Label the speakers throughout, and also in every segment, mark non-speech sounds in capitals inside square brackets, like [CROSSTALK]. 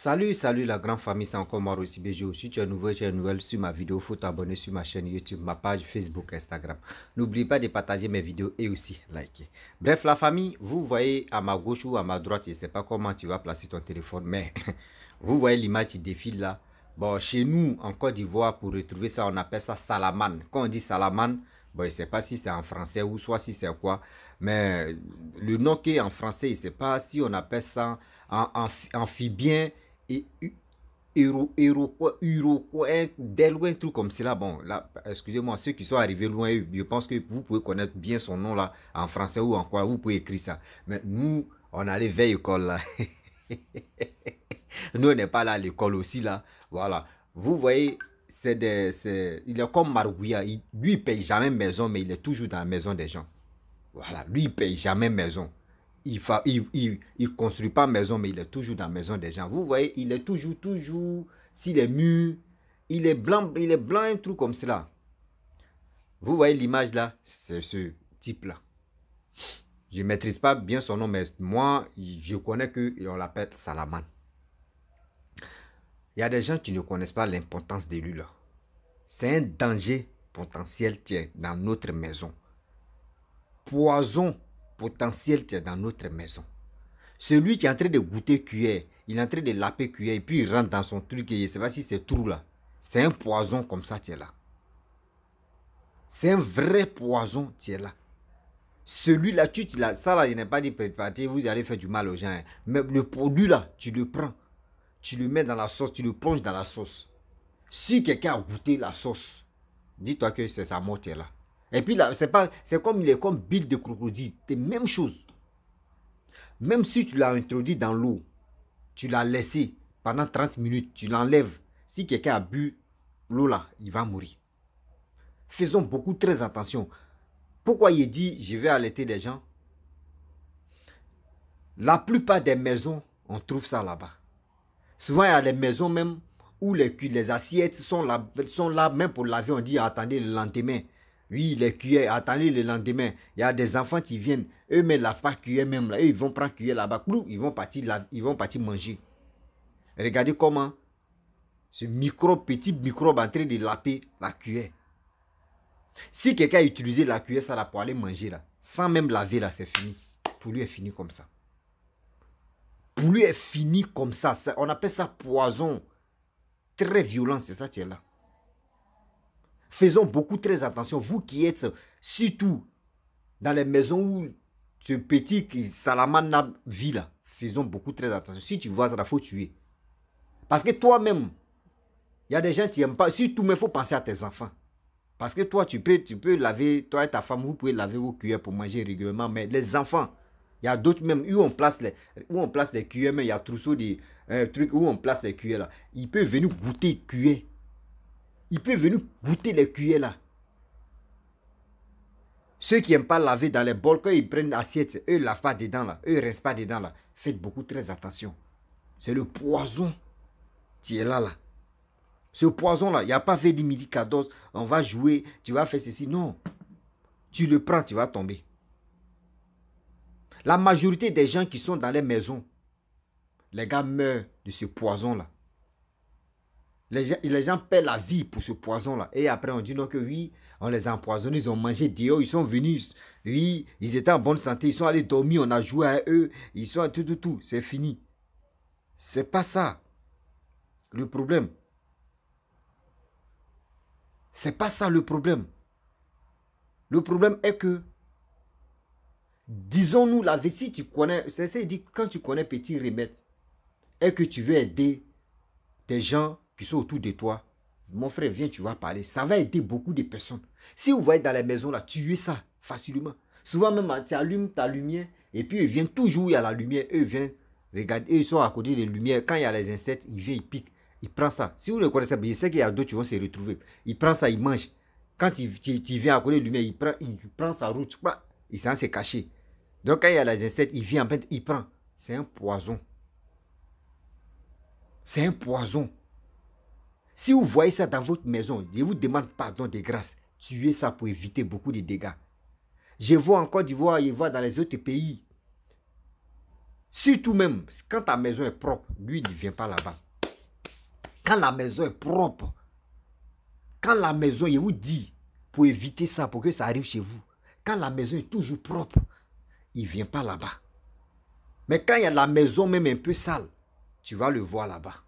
Speaker 1: Salut, salut la grande famille, c'est encore moi aussi BG. Si tu es nouveau, tu es nouvelle sur ma vidéo, faut t'abonner sur ma chaîne YouTube, ma page Facebook, Instagram. N'oublie pas de partager mes vidéos et aussi liker. Bref, la famille, vous voyez à ma gauche ou à ma droite, je ne sais pas comment tu vas placer ton téléphone, mais [LAUGHS] vous voyez l'image qui défile là. Bon, chez nous, en Côte d'Ivoire, pour retrouver ça, on appelle ça salaman. Quand on dit salaman, bon, je ne sais pas si c'est en français ou soit si c'est quoi, mais le nom qui est en français, je ne sais pas si on appelle ça amphibien. En, et Uruguay, loin un truc comme cela. Bon, là, excusez-moi, ceux qui sont arrivés loin, je pense que vous pouvez connaître bien son nom là, en français ou en quoi, vous pouvez écrire ça. Mais nous, on allait vers l'école là. [LAUGHS] nous, on n'est pas là à l'école aussi là. Voilà. Vous voyez, c'est des, il est comme Marouia. lui, il paye jamais maison, mais il est toujours dans la maison des gens. Voilà, lui, il paye jamais maison il ne il, il, construit pas maison, mais il est toujours dans la maison des gens. Vous voyez, il est toujours, toujours, s'il est mu, il est blanc, il est blanc, un truc comme cela. Vous voyez l'image là, c'est ce type-là. Je ne maîtrise pas bien son nom, mais moi, je connais qu'on l'appelle Salaman. Il y a des gens qui ne connaissent pas l'importance de lui là. C'est un danger potentiel Tiens... dans notre maison. Poison potentiel tu dans notre maison. Celui qui est en train de goûter cuillère, il est en train de laper cuillère et puis il rentre dans son truc et je ne sais pas si c'est trou là. C'est un poison comme ça, tu es là. C'est un vrai poison, tu es là. Celui-là, tu, tu ça là, je n'ai pas dit que vous allez faire du mal aux gens. Hein. Mais le produit là, tu le prends, tu le mets dans la sauce, tu le plonges dans la sauce. Si quelqu'un a goûté la sauce, dis-toi que c'est sa mort, tu es là. Et puis là, c'est pas, c'est comme il est comme Bill de crocodile, c'est même chose. Même si tu l'as introduit dans l'eau, tu l'as laissé pendant 30 minutes, tu l'enlèves. Si quelqu'un a bu l'eau là, il va mourir. Faisons beaucoup très attention. Pourquoi il dit je vais allaiter des gens La plupart des maisons, on trouve ça là-bas. Souvent, il y a des maisons même où les, les assiettes sont là, sont là, même pour laver, on dit attendez le lendemain. Oui, les cuillères, attendez le lendemain. Il y a des enfants qui viennent, eux ne lavent pas cuillère même là. Eux, ils vont prendre cuillère là-bas, ils vont partir, ils vont partir manger. Regardez comment ce micro, petit microbe en train de laper la cuillère. Si quelqu'un a utilisé la cuillère ça l'a pour aller manger là, sans même laver là, c'est fini. Pour lui, est fini comme ça. Pour lui, est fini comme ça. On appelle ça poison. Très violent, c'est ça qui est là. Faisons beaucoup très attention, vous qui êtes surtout dans les maisons où ce petit salamandre vit là. Faisons beaucoup très attention. Si tu vois ça, il faut tuer. Parce que toi-même, il y a des gens qui n'aiment pas. Surtout, mais il faut penser à tes enfants. Parce que toi, tu peux, tu peux laver, toi et ta femme, vous pouvez laver vos cuillères pour manger régulièrement. Mais les enfants, il y a d'autres même où on place les, où on place les cuillères, mais il y a trousseau des euh, trucs où on place les cuillères là. Ils peuvent venir goûter cuillères il peut venir goûter les cuillères là. Ceux qui n'aiment pas laver dans les bols, quand ils prennent l'assiette, eux ne lavent pas dedans là, eux ne restent pas dedans là. Faites beaucoup très attention. C'est le poison qui est là là. Ce poison là, il n'y a pas fait médicaments, on va jouer, tu vas faire ceci. Non. Tu le prends, tu vas tomber. La majorité des gens qui sont dans les maisons, les gars meurent de ce poison là. Les gens, paient la vie pour ce poison-là. Et après, on dit non que oui, on les a empoisonnés, ils ont mangé dehors, ils sont venus. Oui, ils étaient en bonne santé, ils sont allés dormir, on a joué à eux, ils sont à tout, tout, tout. C'est fini. C'est pas ça le problème. C'est pas ça le problème. Le problème est que, disons-nous la vie, si tu connais, c'est ça, dit, quand tu connais petit remède, et que tu veux aider des gens qui sont autour de toi, mon frère, viens, tu vas parler. Ça va aider beaucoup de personnes. Si vous voyez dans la maison, là, es ça facilement. Souvent même, tu allumes ta lumière et puis ils viennent toujours, il y a la lumière. Eux viennent, regarde, ils sont à côté des lumières. Quand il y a les insectes, ils viennent, ils piquent. Ils prennent ça. Si vous le connaissez je sais qu'il y a d'autres qui vont se retrouver. Ils prennent ça, ils mangent. Quand tu, viens à côté des lumières, ils prennent il prend sa route. Il s'en se cacher. Donc quand il y a les insectes, ils viennent, en fait, ils prennent. C'est un poison. C'est un poison. Si vous voyez ça dans votre maison, je vous demande pardon de grâce. Tuez ça pour éviter beaucoup de dégâts. Je vois encore d'Ivoire, je vois dans les autres pays. Surtout même, quand ta maison est propre, lui, il ne vient pas là-bas. Quand la maison est propre, quand la maison, il vous dit, pour éviter ça, pour que ça arrive chez vous, quand la maison est toujours propre, il ne vient pas là-bas. Mais quand il y a la maison même un peu sale, tu vas le voir là-bas.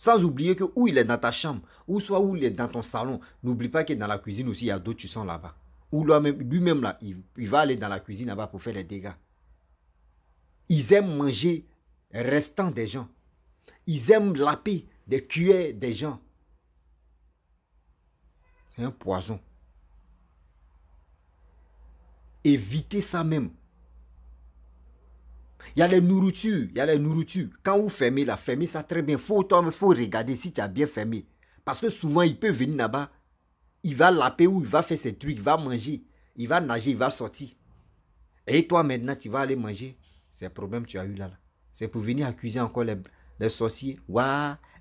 Speaker 1: Sans oublier que où il est dans ta chambre, ou soit où il est dans ton salon, n'oublie pas que dans la cuisine aussi, il y a d'autres sont là-bas. Ou lui-même là, il, va aller dans la cuisine là-bas pour faire les dégâts. Ils aiment manger restant des gens. Ils aiment laper des cuillères des gens. C'est un poison. Évitez ça même. Il y a les nourritures, il y a les nourritures. Quand vous fermez, la fermez ça très bien. Faut, toi faut regarder si tu as bien fermé. Parce que souvent, il peut venir là-bas. Il va laper ou il va faire ses trucs, il va manger. Il va nager, il va sortir. Et toi, maintenant, tu vas aller manger. C'est le problème que tu as eu là. là. C'est pour venir accuser encore les, les sorciers.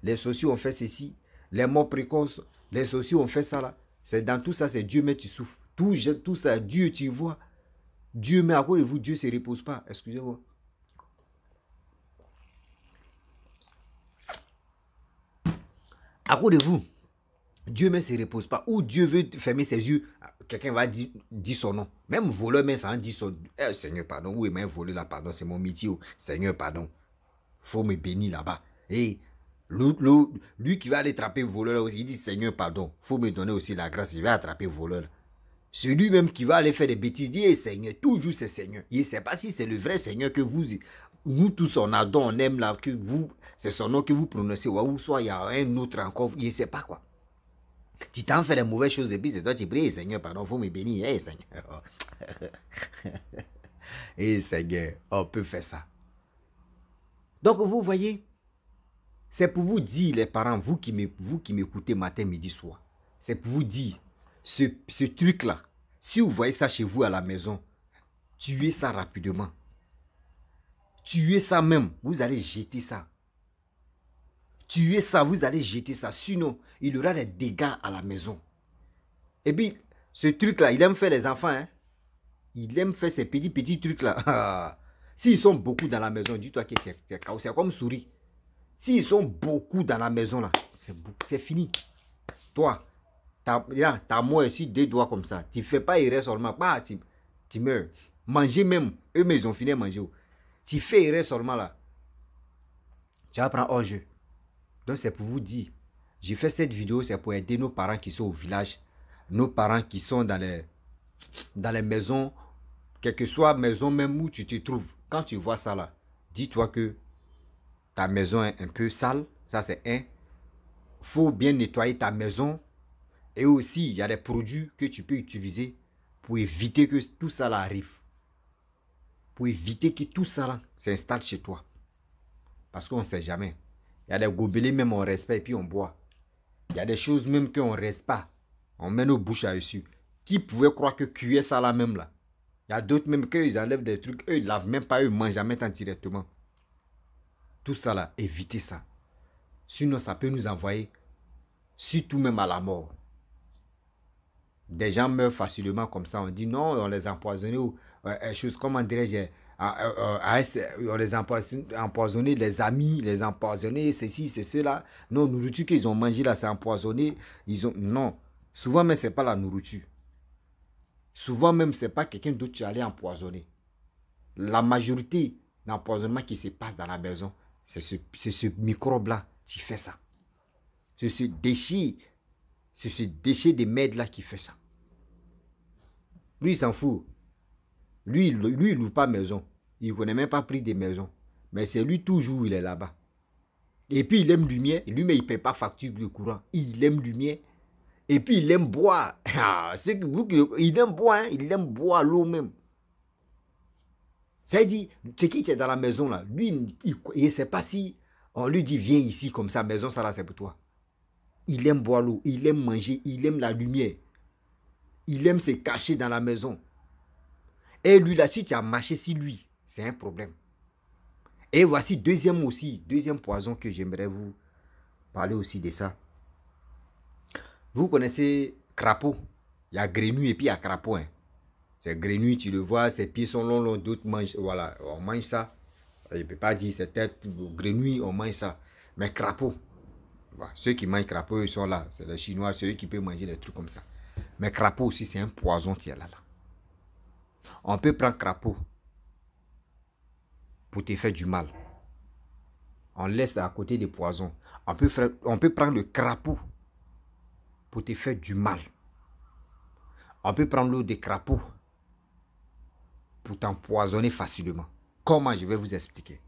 Speaker 1: les sorciers ont fait ceci. Les morts précoces, les sorciers ont fait ça là. C'est dans tout ça, c'est Dieu, mais tu souffres. Tout, tout ça, Dieu, tu vois. Dieu, mais à de vous, Dieu ne se repose pas. Excusez-moi. À cause de vous, Dieu même ne se repose pas. Ou Dieu veut fermer ses yeux, quelqu'un va dire, son nom. Même voleur, mais ça hein, dit son eh, Seigneur, pardon. Oui, mais voleur là, pardon, c'est mon métier. Oh. Seigneur, pardon. Faut me bénir là-bas. Et lui qui va aller attraper voleur aussi, il dit Seigneur, pardon. Faut me donner aussi la grâce. Je vais attraper voleur. Celui même qui va aller faire des bêtises, il dit eh, Seigneur, toujours c'est Seigneur. Il ne sait pas si c'est le vrai Seigneur que vous nous tous, on a on aime là, que vous, c'est son nom que vous prononcez, ou soit il y a un autre encore, il ne sait pas quoi. Tu t'en fais des mauvaises choses et puis c'est toi qui prie, eh, Seigneur, pardon, faut me bénir, Eh Seigneur. hey, [LAUGHS] eh, Seigneur, on peut faire ça. Donc vous voyez, c'est pour vous dire, les parents, vous qui m'écoutez matin, midi, soir, c'est pour vous dire, ce, ce truc-là, si vous voyez ça chez vous à la maison, tuez ça rapidement. Tuez ça même, vous allez jeter ça. Tuez ça, vous allez jeter ça. Sinon, il y aura des dégâts à la maison. Et puis, ce truc-là, il aime faire les enfants. Hein? Il aime faire ces petits, petits trucs-là. [LAUGHS] Ah. S'ils sont beaucoup dans la maison, dis-toi que c'est comme souris. S'ils sont beaucoup dans la maison, là, c'est fini. Toi, ta, as moi deux doigts comme ça. Tu ne fais pas irré seulement. Bah, tu, tu meurs. Manger même. Eux, mais ils ont fini de manger. Tu fais seulement là. Tu apprends prendre jeu. Donc c'est pour vous dire, j'ai fait cette vidéo, c'est pour aider nos parents qui sont au village, nos parents qui sont dans les, dans les maisons, quelle que soit maison même où tu te trouves. Quand tu vois ça là, dis-toi que ta maison est un peu sale, ça c'est un. faut bien nettoyer ta maison. Et aussi, il y a des produits que tu peux utiliser pour éviter que tout ça arrive pour éviter que tout ça s'installe chez toi. Parce qu'on ne sait jamais. Il y a des gobelets même on respecte et puis on boit. Il y a des choses même qu'on ne reste pas. On met nos bouches à dessus. Qui pouvait croire que cuire ça là même là Il y a d'autres même qu'ils enlèvent des trucs, eux ils lavent même pas, eux ils mangent jamais directement. Tout ça là, évitez ça. Sinon ça peut nous envoyer surtout même à la mort. Des gens meurent facilement comme ça. On dit non, on les empoisonne ou euh, euh comment dirais-je, ah, euh, euh, on les empoisonne les amis, les empoisonne ceci, c'est cela. Non, nourriture qu'ils ont mangé là, c'est empoisonné. Ils ont... Non. Souvent même, ce n'est pas la nourriture. Souvent même, ce n'est pas quelqu'un d'autre qui allait empoisonner. La majorité d'empoisonnement qui se passe dans la maison, c'est ce, ce microbe-là qui fait ça. C'est ce déchet c'est ce déchet de merde-là qui fait ça. Lui, il s'en fout. Lui, lui, il loue pas maison. Il ne connaît même pas prix des maisons. Mais c'est lui toujours, il est là-bas. Et puis, il aime lumière. Lui, mais il ne paye pas facture de courant. Il aime lumière. Et puis, il aime boire. [LAUGHS] Ah, vous, il aime boire. Hein. Il aime boire l'eau même. Ça dit, dire, c'est qui est dans la maison là Lui, il ne sait pas si on lui dit, viens ici comme ça, maison, ça là, c'est pour toi. Il aime boire l'eau, il aime manger, il aime la lumière. Il aime se cacher dans la maison. Et lui, la suite, il a marché si lui, c'est un problème. Et voici deuxième aussi, deuxième poison que j'aimerais vous parler aussi de ça. Vous connaissez crapaud. Il y a grenouille et puis il y a crapaud. Hein. C'est grenouille, tu le vois, ses pieds sont longs, longs d'autres mangent. Voilà, on mange ça. Je ne peux pas dire c'est tête grenouille, on mange ça. Mais crapaud, ceux qui mangent crapaud, ils sont là. C'est les Chinois, ceux qui peuvent manger des trucs comme ça. Mais crapaud aussi, c'est un poison qui là, là. On peut prendre crapaud pour te faire du mal. On laisse à côté des poisons. On peut, on peut prendre le crapaud pour te faire du mal. On peut prendre l'eau des crapauds pour t'empoisonner facilement. Comment je vais vous expliquer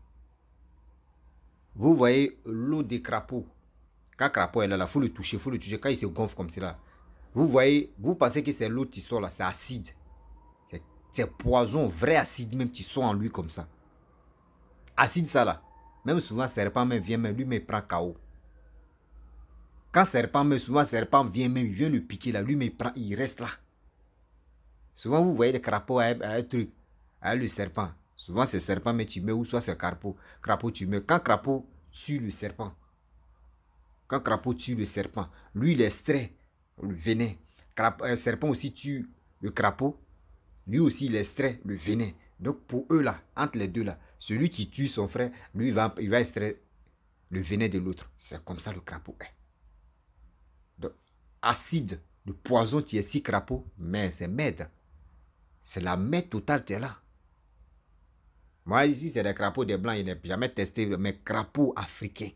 Speaker 1: Vous voyez l'eau des crapauds quand Crapaud est là, il faut le toucher, il faut le toucher. Quand il se gonfle comme cela, vous voyez, vous pensez que c'est l'eau qui sort là, c'est acide. C'est poison, vrai acide même qui sort en lui comme ça. Acide ça là. Même souvent, serpent même vient même, lui mais prend KO. Quand serpent même, souvent serpent vient même, il vient le piquer là, lui mais prend, il reste là. Souvent, vous voyez le crapaud à, un truc, le serpent. Souvent, c'est serpent, mais tu mets, ou soit c'est crapaud. Crapaud, tu mets. Quand crapaud tue le serpent, quand crapaud tue le serpent, lui, il extrait le venin. Un euh, serpent aussi tue le crapaud. Lui aussi, il extrait le venin. Donc, pour eux, là, entre les deux, là, celui qui tue son frère, lui, va, il va extraire le venin de l'autre. C'est comme ça le crapaud est. Donc, acide, le poison, tu es si crapaud, mais c'est merde. C'est la merde totale, qui est là. Moi, ici, c'est des crapauds, des blancs, je n'ai jamais testé, mais crapauds africains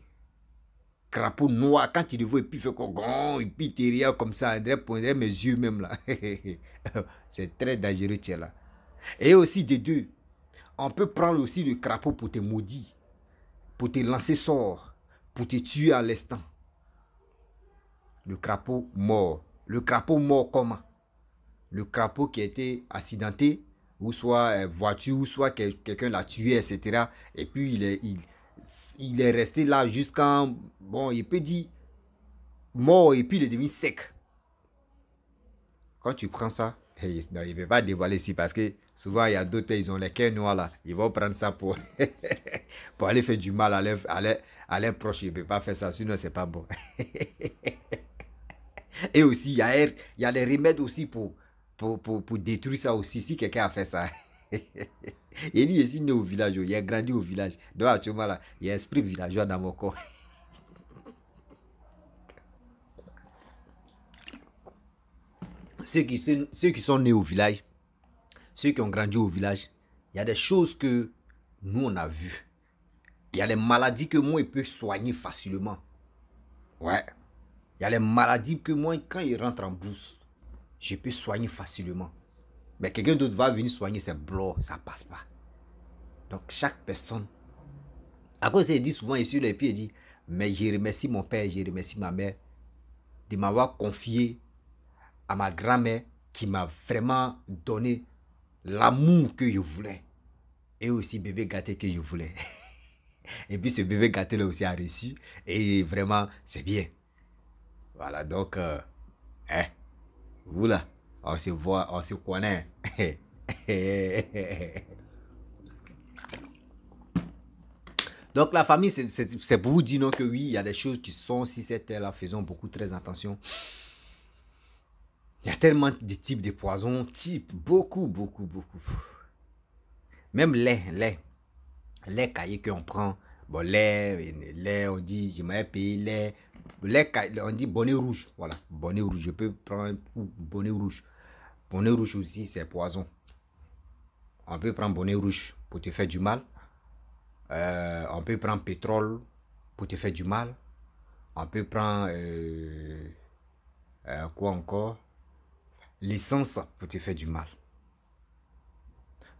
Speaker 1: crapaud noir, quand tu le vois, et puis il fait grand, et puis il comme ça, André prendrait mes yeux même là. [LAUGHS] c'est très dangereux, tu là. Et aussi des deux, on peut prendre aussi le crapaud pour te maudire, pour te lancer sort, pour te tuer à l'instant. Le crapaud mort. Le crapaud mort comment Le crapaud qui a été accidenté, ou soit euh, voiture, ou soit quelqu'un l'a tué, etc. Et puis il est... Il, il est resté là jusqu'à, bon, il peut dire mort et puis il est devenu sec. Quand tu prends ça, il ne peut pas dévoiler ici parce que souvent il y a d'autres, ils ont les cœurs noirs là. Ils vont prendre ça pour, [LAUGHS] pour aller faire du mal à leurs, à, à proches. Ils ne peuvent pas faire ça, sinon c'est pas bon. [LAUGHS] Et aussi, il y a, il y a les remèdes aussi pour, pour, pour, pour détruire ça aussi si quelqu'un a fait ça. [LAUGHS] il est né au village, il oh, a grandi au village. Donc il y a un esprit villageois dans mon corps. [LAUGHS] ceux, qui, qui sont nés au village, ceux qui ont grandi au village, il y a des choses que nous, on a vues. Il y a les maladies que moi, il peut soigner facilement. Ouais. Il y a les maladies que moi, quand il rentre en bourse je peux soigner facilement. Mais quelqu'un d'autre va venir soigner ses blocs, ça passe pas. Donc chaque personne, à cause il dit souvent ici les pieds, il dit, mais je remercie mon père, je remercie ma mère de m'avoir confié à ma grand-mère qui m'a vraiment donné l'amour que je voulais. Et aussi bébé gâté que je voulais. [LAUGHS] et puis ce bébé gâté là aussi a reçu Et vraiment, c'est bien. Voilà, donc, euh, hein, vous là. On se voit, on se connaît. Donc la famille, c'est pour vous dire non, que oui, il y a des choses qui sont si c'est là, faisons beaucoup très attention. Il y a tellement de types de poisons, types, beaucoup, beaucoup, beaucoup. Même lait, lait. Lait caillé qu'on prend. Bon, lait, on dit, j'aimerais payer lait. Lait, on dit bonnet rouge. Voilà, bonnet rouge. Je peux prendre bonnet rouge. Bonnet rouge aussi, c'est poison. On peut prendre bonnet rouge pour te faire du mal. Euh, on peut prendre pétrole pour te faire du mal. On peut prendre euh, euh, quoi encore L'essence pour te faire du mal.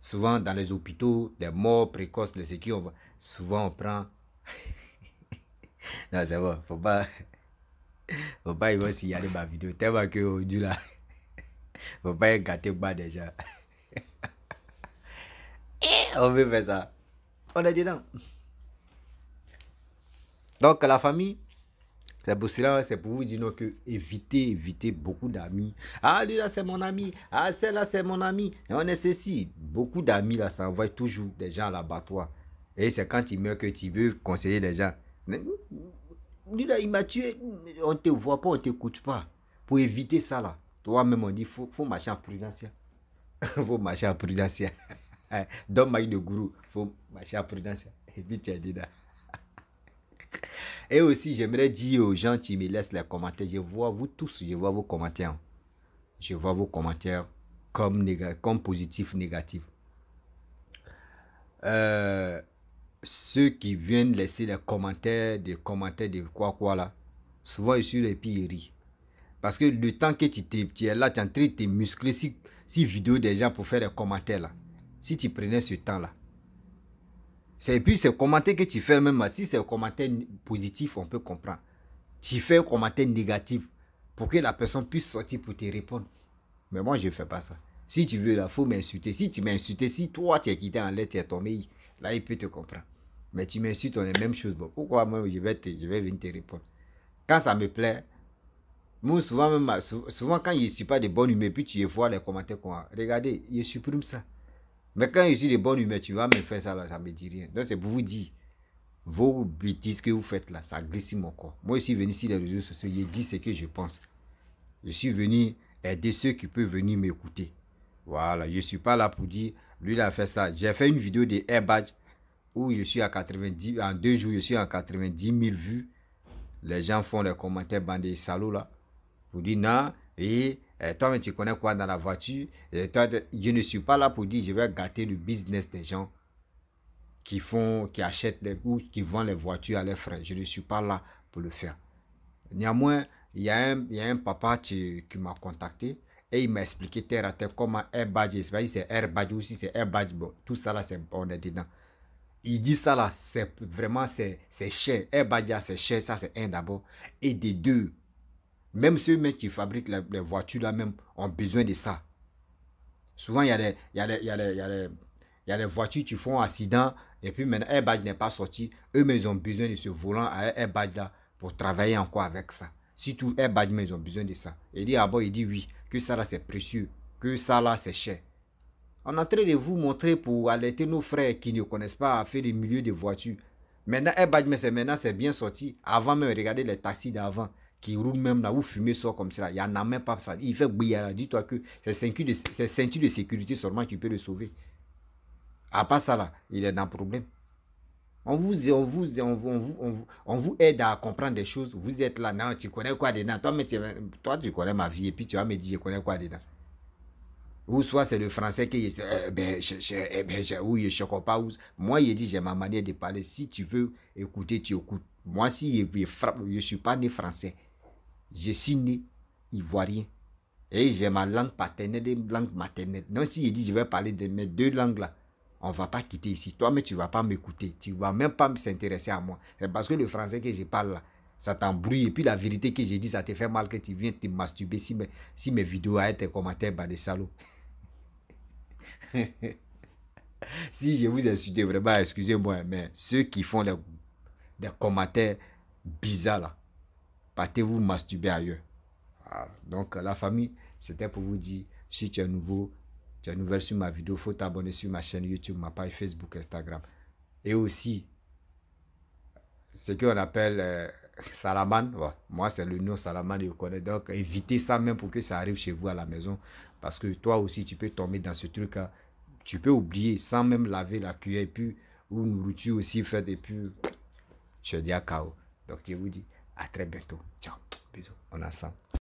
Speaker 1: Souvent dans les hôpitaux, des morts précoces, les souvent on prend. [LAUGHS] non, c'est bon, faut pas. [LAUGHS] Faut pas, voir si ma vidéo. Tellement que, oh, du là faut pas gâter gâté bas déjà. [LAUGHS] Eh, on veut faire ça. On est dedans. Donc la famille, c'est pour cela, c'est pour vous dire non, que éviter, éviter beaucoup d'amis. Ah, lui là, c'est mon ami. Ah, celle-là, c'est mon ami. Et on est ceci. Beaucoup d'amis là, ça envoie toujours des gens à l'abattoir. Et c'est quand il meurt que tu veux conseiller les gens. Lui là, il m'a tué. On ne te voit pas, on ne t'écoute pas. Pour éviter ça là. Toi-même, on dit, faut, faut marcher en prudence. [LAUGHS] faut marcher en prudence. [LAUGHS] Hein, donne maille de gourou, faut marcher en prudence. Et puis tu as dit là. [LAUGHS] Et aussi, j'aimerais dire aux gens qui me laissent les commentaires, je vois vous tous, je vois vos commentaires. Hein. Je vois vos commentaires comme, comme positifs, négatifs. Euh, ceux qui viennent laisser les commentaires, des commentaires de quoi quoi là, souvent ils sont les pires. Parce que le temps que tu, es, tu là, tu es en train de te muscler si, si vidéo des gens pour faire des commentaires là. Si tu prenais ce temps-là. C'est puis ces commentaires que tu fais même, si c'est un commentaire positif, on peut comprendre. Tu fais un commentaire négatif pour que la personne puisse sortir pour te répondre. Mais moi, je ne fais pas ça. Si tu veux, la il faut m'insulter. Si tu m'insultes, si toi, tu es quitté en lettre, tu es tombé, là, il peut te comprendre. Mais tu m'insultes, on est même chose. pourquoi moi, je vais, je vais venir te répondre Quand ça me plaît, moi, souvent, même, souvent, quand je ne suis pas de bonne humeur, puis tu vois les commentaires qu'on a, regardez, je supprime ça. Mais quand je suis de bonne humeur, tu vas me faire ça, ça ne me dit rien. Donc, c'est pour vous dire, vos bêtises que vous faites là, ça glisse mon corps. Moi, je suis venu sur les réseaux sociaux, Je dis ce que je pense. Je suis venu aider ceux qui peuvent venir m'écouter. Voilà, je ne suis pas là pour dire, lui, il a fait ça. J'ai fait une vidéo de Airbag où je suis à 90, en deux jours, je suis à 90 000 vues. Les gens font les commentaires bandés salauds là pour dire non, et euh, toi tu connais quoi dans la voiture. Euh, je ne suis pas là pour dire je vais gâter le business des gens qui font, qui achètent ou qui vendent les voitures à leurs frères. Je ne suis pas là pour le faire. Néanmoins, il y, a un, il y a un papa qui, m'a contacté et il m'a expliqué terre à terre comment Airbagia, c'est pas aussi, c'est Airbagia, ou c'est bon, tout ça là, on est dedans. Il dit ça là, c'est vraiment, c'est cher. Airbagia, c'est cher, ça c'est un d'abord. Et des deux, même ceux qui fabriquent les, voitures là-même ont besoin de ça. Souvent, il y a des, voitures qui font accident et puis maintenant airbag n'est pas sorti. Eux, mêmes ils ont besoin de ce volant à airbag là pour travailler encore avec ça. Surtout airbag, mais ils ont besoin de ça. Et il dit, ah bon, il dit oui, que ça là c'est précieux, que ça là c'est cher. On est en train de vous montrer pour alerter nos frères qui ne connaissent pas à faire le milieu de voitures. Maintenant, airbag, mais c'est maintenant c'est bien sorti. Avant même, regardez les taxis d'avant qui roule même là vous fumez ça comme ça. Il y en a même pas ça. Il fait bouillir. Dis-toi que c'est ceinture de, de sécurité seulement, tu peux le sauver. À part ça là, il est dans le problème. On vous, on vous, on vous, on vous, aide à comprendre des choses. Vous êtes là, non, tu connais quoi dedans. Toi, tu, toi, tu connais ma vie et puis tu vas me dire, je connais quoi dedans. Ou soit c'est le français qui est, euh, ben, eh ben, ou ben, je, je, je, pas. moi, il dit j'ai ma manière de parler. Si tu veux écouter, tu écoutes. Moi, si je, je je suis pas né français je suis né ivoirien. Et j'ai ma langue paternelle ma langue maternelle. Non, si je dis je vais parler de mes deux langues-là, on ne va pas quitter ici. Toi, mais tu ne vas pas m'écouter. Tu ne vas même pas s'intéresser à moi. C'est parce que le français que je parle là, ça t'embrouille. Et puis la vérité que j'ai dit, ça te fait mal que tu viens te masturber si mes, vidéos à tes commentaires, bas des salauds. [LAUGHS] si je vous insulte vraiment, excusez-moi, mais ceux qui font des commentaires bizarres là, partez vous masturber ailleurs. Ah, donc la famille, c'était pour vous dire, si tu es nouveau, tu es nouvelle sur ma vidéo, faut t'abonner sur ma chaîne YouTube, ma page Facebook, Instagram. Et aussi, ce qu'on appelle euh, Salaman, moi c'est le nom Salaman, je connais. Donc évitez ça même pour que ça arrive chez vous à la maison. Parce que toi aussi, tu peux tomber dans ce truc. là Tu peux oublier sans même laver la cuillère et puis, ou nourriture aussi faite et puis, tu es déjà KO. Donc je vous dis, A très bientôt. Ciao, bisous, on a ça.